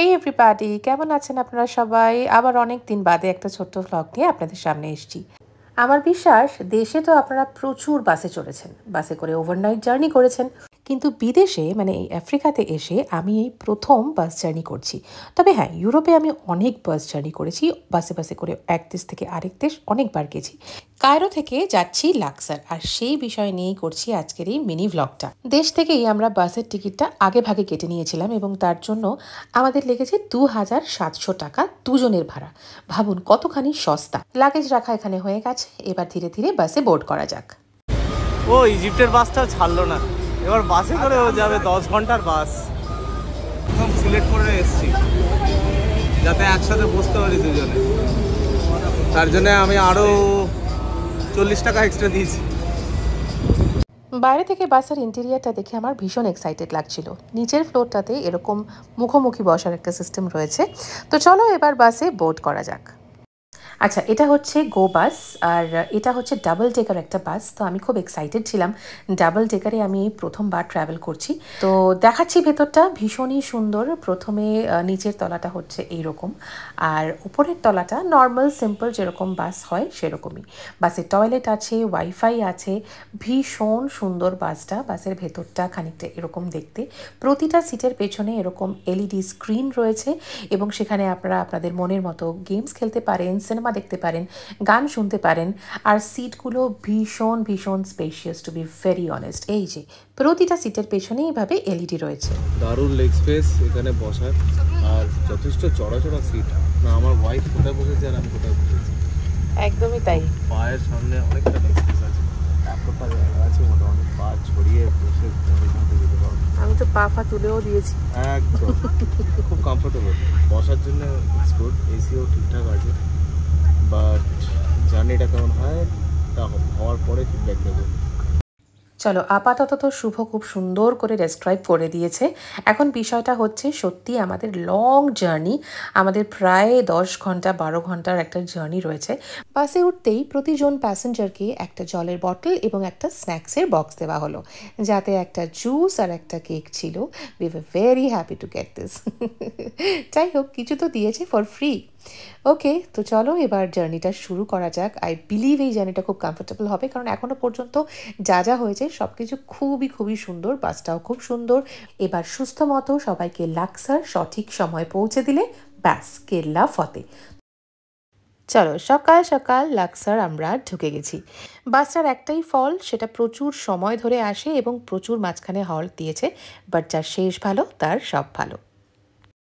এই এভরিবাডি কেমন আছেন আপনারা সবাই আবার অনেক দিন বাদে একটা ছোট্ট ফ্লগ নিয়ে আপনাদের সামনে এসেছি আমার বিশ্বাস দেশে তো আপনারা প্রচুর বাসে চড়েছেন বাসে করে ওভারনাইট জার্নি করেছেন কিন্তু বিদেশে মানে এই আফ্রিকাতে এসে আমি এই প্রথম বাস জার্নি করছি তবে হ্যাঁ ইউরোপে আমি অনেক বাস জার্নি করেছি বাসে বাসে করে এক দেশ থেকে আরেক দেশ অনেকবার গেছি কায়রো থেকে যাচ্ছি লাক্সার আর সেই বিষয় নিয়েই করছি আজকের এই মিনি ভ্লগটা দেশ থেকেই আমরা বাসের টিকিটটা আগে ভাগে কেটে নিয়েছিলাম এবং তার জন্য আমাদের লেগেছে দু হাজার সাতশো টাকা দুজনের ভাড়া ভাবুন কতখানি সস্তা লাগেজ রাখা এখানে হয়ে গেছে এবার ধীরে ধীরে বাসে বোর্ড করা যাক ও ইজিপ্টের বাসটা ছাড়লো না এবার বাসে করে যাবে দশ ঘন্টার বাস একদম সিলেক্ট করে এসছি যাতে একসাথে বসতে পারি দুজনে তার জন্য আমি আরও চল্লিশ টাকা এক্সট্রা দিয়েছি বাইরে থেকে বাসের ইন্টেরিয়ারটা দেখে আমার ভীষণ এক্সাইটেড লাগছিল নিচের ফ্লোরটাতে এরকম মুখোমুখি বসার একটা সিস্টেম রয়েছে তো চলো এবার বাসে বোর্ড করা যাক আচ্ছা এটা হচ্ছে গো বাস আর এটা হচ্ছে ডাবল ডেকার একটা বাস তো আমি খুব এক্সাইটেড ছিলাম ডাবল ডেকারে আমি প্রথমবার ট্রাভেল করছি তো দেখাচ্ছি ভেতরটা ভীষণই সুন্দর প্রথমে নিচের তলাটা হচ্ছে এই রকম আর উপরের তলাটা নর্মাল সিম্পল যেরকম বাস হয় সেরকমই বাসে টয়লেট আছে ওয়াইফাই আছে ভীষণ সুন্দর বাসটা বাসের ভেতরটা খানিকটা এরকম দেখতে প্রতিটা সিটের পেছনে এরকম এলইডি স্ক্রিন রয়েছে এবং সেখানে আপনারা আপনাদের মনের মতো গেমস খেলতে পারেন সিনেমা সিনেমা দেখতে পারেন গান শুনতে পারেন আর সিটগুলো ভীষণ ভীষণ spacious to be very honest এই যে প্রতিটা সিটের পেছনে এইভাবে এলইডি e রয়েছে দারুণ লেগ স্পেস এখানে বসার আর যথেষ্ট চড়া চড়া সিট না আমার ওয়াইফ কোথায় বসেছে আর আমি কোথায় বসেছি একদমই তাই পায়ের সামনে অনেকটা লেগ স্পেস আছে এতটা জায়গা আছে মোটামুটি পা ছড়িয়ে বসে যেতে আমি তো পা ফা তুলেও দিয়েছি একদম খুব কমফোর্টেবল বসার জন্য গুড এসিও ঠিকঠাক আছে কেমন হয় তা হওয়ার পরে ফিডব্যাক দেবো চলো আপাতত তো শুভ খুব সুন্দর করে ডেসক্রাইব করে দিয়েছে এখন বিষয়টা হচ্ছে সত্যি আমাদের লং জার্নি আমাদের প্রায় দশ ঘন্টা বারো ঘন্টার একটা জার্নি রয়েছে বাসে উঠতেই প্রতিজন প্যাসেঞ্জারকে একটা জলের বটল এবং একটা স্ন্যাক্সের বক্স দেওয়া হলো যাতে একটা জুস আর একটা কেক ছিল we very happy to get this যাই হোক কিছু তো দিয়েছে ফর ফ্রি ওকে তো চলো এবার জার্নিটা শুরু করা যাক আই বিলিভ এই জার্নিটা খুব কমফোর্টেবল হবে কারণ এখনও পর্যন্ত যা যা হয়েছে সব কিছু খুবই খুবই সুন্দর বাসটাও খুব সুন্দর এবার সুস্থ মতো সবাইকে লাক্সার সঠিক সময় পৌঁছে দিলে ব্যাস কেল্লা ফতে চলো সকাল সকাল লাক্সার আমরা ঢুকে গেছি বাসটার একটাই ফল সেটা প্রচুর সময় ধরে আসে এবং প্রচুর মাঝখানে হল দিয়েছে বাট যার শেষ ভালো তার সব ভালো